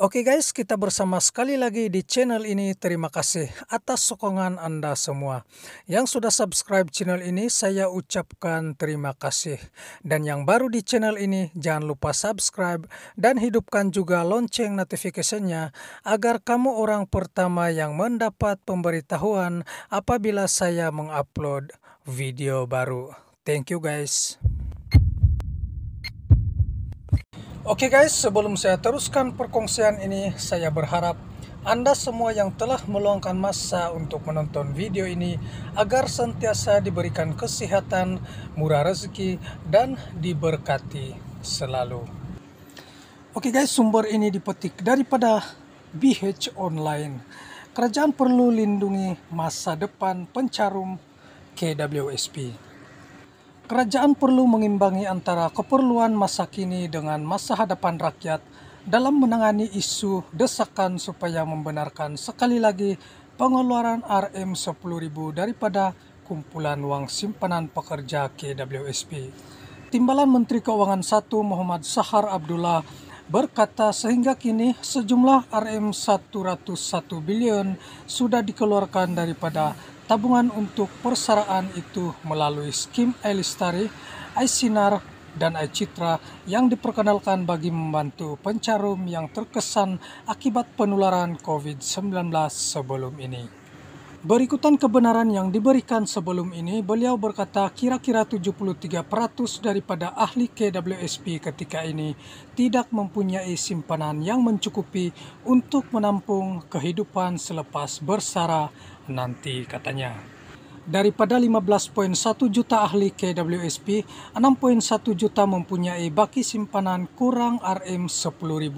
Oke okay guys, kita bersama sekali lagi di channel ini. Terima kasih atas sokongan Anda semua. Yang sudah subscribe channel ini, saya ucapkan terima kasih. Dan yang baru di channel ini, jangan lupa subscribe dan hidupkan juga lonceng notifikasinya agar kamu orang pertama yang mendapat pemberitahuan apabila saya mengupload video baru. Thank you guys. Oke okay guys, sebelum saya teruskan perkongsian ini, saya berharap Anda semua yang telah meluangkan masa untuk menonton video ini agar sentiasa diberikan kesehatan, murah rezeki, dan diberkati selalu. Oke okay guys, sumber ini dipetik daripada BH Online. Kerajaan perlu lindungi masa depan pencarum KWSP. kerajaan perlu mengimbangi antara keperluan masa kini dengan masa hadapan rakyat dalam menangani isu desakan supaya membenarkan sekali lagi pengeluaran RM10.000 daripada kumpulan wang simpanan pekerja KWSP. Timbalan Menteri Keuangan 1 Muhammad Sahar Abdullah berkata sehingga kini sejumlah RM 101 biliun sudah dikeluarkan daripada tabungan untuk persaraan itu melalui skim Elistari, Aisinar, dan Aicitra yang diperkenalkan bagi membantu pencarum yang terkesan akibat penularan COVID-19 sebelum ini. Berikutan kebenaran yang diberikan sebelum ini, beliau berkata kira-kira 73% daripada ahli KWSP ketika ini tidak mempunyai simpanan yang mencukupi untuk menampung kehidupan selepas bersara nanti katanya. Daripada 15.1 juta ahli KWSP, 6.1 juta mempunyai baki simpanan kurang RM10.000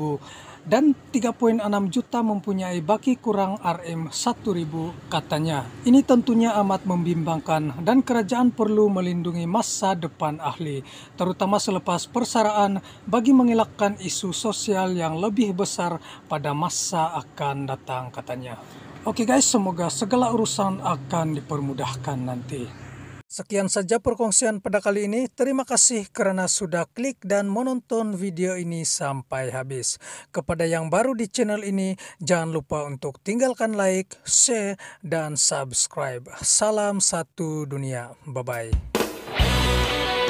dan 3.6 juta mempunyai baki kurang RM1000 katanya. Ini tentunya amat membimbangkan dan kerajaan perlu melindungi masa depan ahli, terutama selepas persaraan bagi mengelakkan isu sosial yang lebih besar pada masa akan datang katanya. Oke okay guys, semoga segala urusan akan dipermudahkan nanti. Sekian saja perkongsian pada kali ini. Terima kasih karena sudah klik dan menonton video ini sampai habis. Kepada yang baru di channel ini, jangan lupa untuk tinggalkan like, share, dan subscribe. Salam satu dunia. Bye-bye.